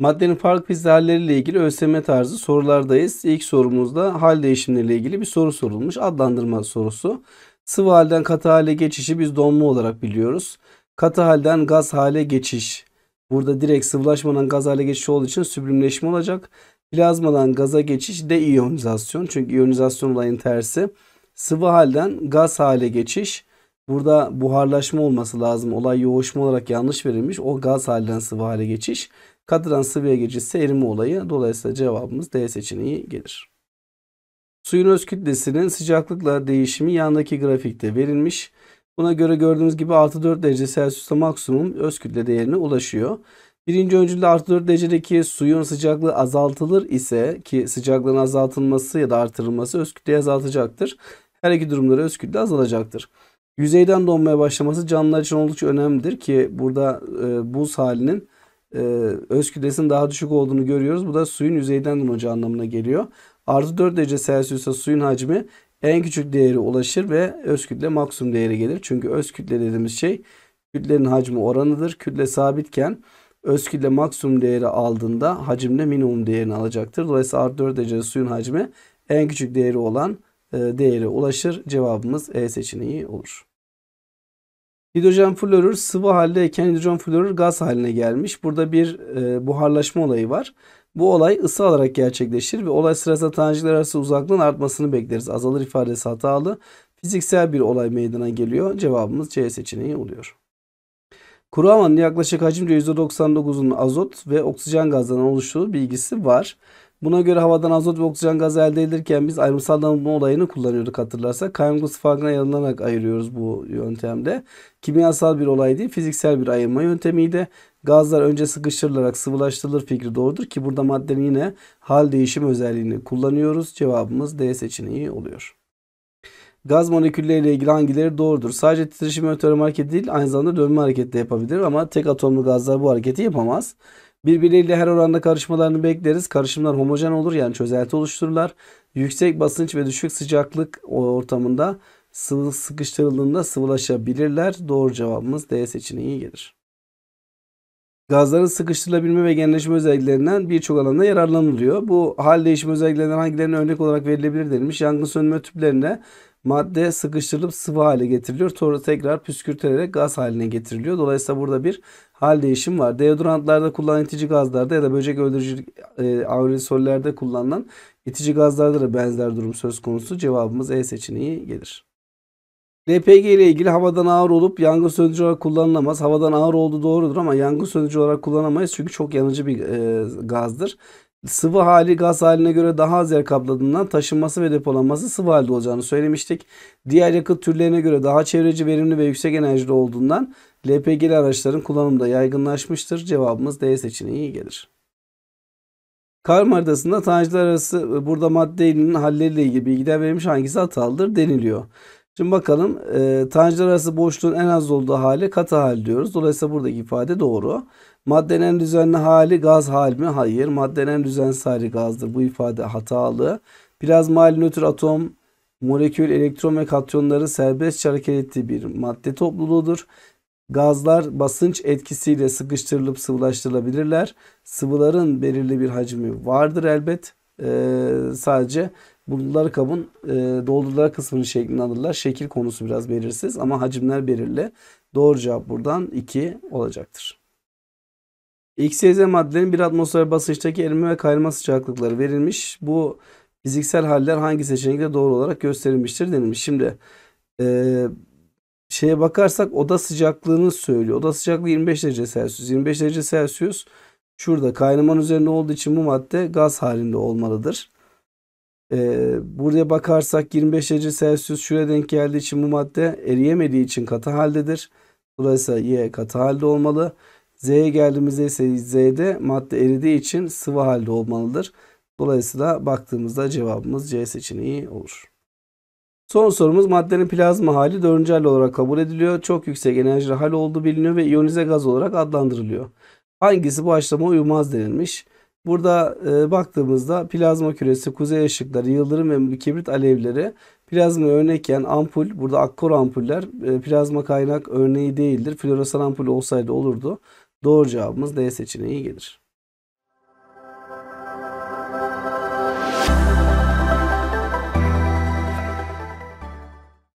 Maddenin farklı fiziksel halleriyle ilgili ÖSYM tarzı sorulardayız. İlk sorumuzda hal değişimleriyle ilgili bir soru sorulmuş. Adlandırma sorusu. Sıvı halden katı hale geçişi biz donma olarak biliyoruz. Katı halden gaz hale geçiş. Burada direkt sıvılaşmadan gaz hale geçiş olduğu için süblimleşme olacak. Plazmadan gaza geçiş de iyonizasyon. Çünkü iyonizasyon olayın tersi. Sıvı halden gaz hale geçiş. Burada buharlaşma olması lazım. Olay yoğuşma olarak yanlış verilmiş. O gaz halden sıvı hale geçiş kadran sıvıya geçişse erime olayı. Dolayısıyla cevabımız D seçeneği gelir. Suyun öz kütlesinin sıcaklıkla değişimi yandaki grafikte verilmiş. Buna göre gördüğünüz gibi artı 4 derece Celsius'ta maksimum öz kütle değerine ulaşıyor. Birinci öncülde artı 4 derecedeki suyun sıcaklığı azaltılır ise ki sıcaklığın azaltılması ya da artırılması öz kütleyi azaltacaktır. Her iki durumda öz kütle azalacaktır. Yüzeyden donmaya başlaması canlılar için oldukça önemlidir ki burada e, buz halinin e, öz kütlesinin daha düşük olduğunu görüyoruz. Bu da suyun yüzeyden dolacağı anlamına geliyor. Artı 4 derece Celsius'ta suyun hacmi en küçük değeri ulaşır ve öz kütle maksimum değeri gelir. Çünkü öz kütle dediğimiz şey kütlenin hacmi oranıdır. Kütle sabitken öz kütle maksimum değeri aldığında hacimle minimum değerini alacaktır. Dolayısıyla artı 4 derece suyun hacmi en küçük değeri olan e, değeri ulaşır. Cevabımız E seçeneği olur. Hidrojen florür sıvı haldeyken hidrojen florür gaz haline gelmiş. Burada bir e, buharlaşma olayı var. Bu olay ısı alarak gerçekleşir ve olay sırasında tanecikler arası uzaklığın artmasını bekleriz. Azalır ifadesi hatalı. Fiziksel bir olay meydana geliyor. Cevabımız C seçeneği oluyor. Kuru havanın yaklaşık hacimce %99'unun azot ve oksijen gazlarından oluştuğu bilgisi var. Buna göre havadan azot ve oksijen gazı elde edilirken biz ayrımsallanma olayını kullanıyorduk hatırlarsak. Kaym farkına yanılarak ayırıyoruz bu yöntemde. Kimyasal bir olay değil fiziksel bir ayırma yöntemiydi. Gazlar önce sıkıştırılarak sıvılaştırılır fikri doğrudur ki burada maddenin yine hal değişim özelliğini kullanıyoruz. Cevabımız D seçeneği oluyor. Gaz molekülleriyle ilgili hangileri doğrudur? Sadece titreşim ve hareketi değil aynı zamanda dönme hareketi de yapabilir ama tek atomlu gazlar bu hareketi yapamaz. Birbirleriyle her oranda karışmalarını bekleriz. Karışımlar homojen olur yani çözelti oluştururlar. Yüksek basınç ve düşük sıcaklık ortamında sıvı sıkıştırıldığında sıvılaşabilirler. Doğru cevabımız D seçeneği gelir. Gazların sıkıştırılabilme ve genleşme özelliklerinden birçok alanda yararlanılıyor. Bu hal değişimi özelliklerinden hangilerine örnek olarak verilebilir denilmiş. Yangın sönme tüplerine madde sıkıştırılıp sıvı hale getiriliyor. Sonra tekrar püskürtülerek gaz haline getiriliyor. Dolayısıyla burada bir hal değişim var. Deodorantlarda kullanılan itici gazlarda ya da böcek öldürücü e, aerosollerde kullanılan itici gazlarda da benzer durum söz konusu. Cevabımız E seçeneği gelir. LPG ile ilgili havadan ağır olup yangın söndürücü olarak kullanılamaz. Havadan ağır olduğu doğrudur ama yangın söndürücü olarak kullanamayız çünkü çok yanıcı bir e, gazdır sıvı hali gaz haline göre daha az yer kapladığından taşınması ve depolanması sıvı halde olacağını söylemiştik. Diğer yakıt türlerine göre daha çevreci, verimli ve yüksek enerjili olduğundan LPG'li araçların kullanımda yaygınlaşmıştır. Cevabımız D seçeneği iyi gelir. Kar haritasında taneciler arası burada maddenin halleriyle ilgili bilgiler verilmiş hangisi hatalıdır deniliyor. Şimdi bakalım e, tanjant arası boşluğun en az olduğu hali katı hal diyoruz. Dolayısıyla buradaki ifade doğru. Maddenin en düzenli hali gaz hal mi? Hayır. Maddenin en düzensiz hali gazdır. Bu ifade hatalı. Plazma hali nötr atom, molekül, elektron ve katyonları serbest hareket ettiği bir madde topluluğudur. Gazlar basınç etkisiyle sıkıştırılıp sıvılaştırılabilirler. Sıvıların belirli bir hacmi vardır elbet. Ee, sadece Buldular kabın e, doldurdular kısmının şeklini alırlar. Şekil konusu biraz belirsiz ama hacimler belirli. Doğru cevap buradan 2 olacaktır. X, Y, maddelerin bir atmosfer basınçtaki erime ve kaynama sıcaklıkları verilmiş. Bu fiziksel haller hangi seçenekte doğru olarak gösterilmiştir denilmiş. Şimdi e, şeye bakarsak oda sıcaklığını söylüyor. Oda sıcaklığı 25 derece Celsius. 25 derece Celsius şurada kaynamanın üzerinde olduğu için bu madde gaz halinde olmalıdır. Ee, buraya bakarsak 25 derece Celsius şuraya denk geldiği için bu madde eriyemediği için katı haldedir. Dolayısıyla Y katı halde olmalı. Z'ye geldiğimizde ise Z'de madde eridiği için sıvı halde olmalıdır. Dolayısıyla baktığımızda cevabımız C seçeneği olur. Son sorumuz maddenin plazma hali dördüncü hal olarak kabul ediliyor. Çok yüksek enerji hal olduğu biliniyor ve iyonize gaz olarak adlandırılıyor. Hangisi bu aşılama uymaz denilmiş. Burada e, baktığımızda plazma küresi, kuzey ışıkları, yıldırım ve kibrit alevleri plazma örnekken ampul, burada akkor ampuller e, plazma kaynak örneği değildir. Floresan ampul olsaydı olurdu. Doğru cevabımız D seçeneği gelir.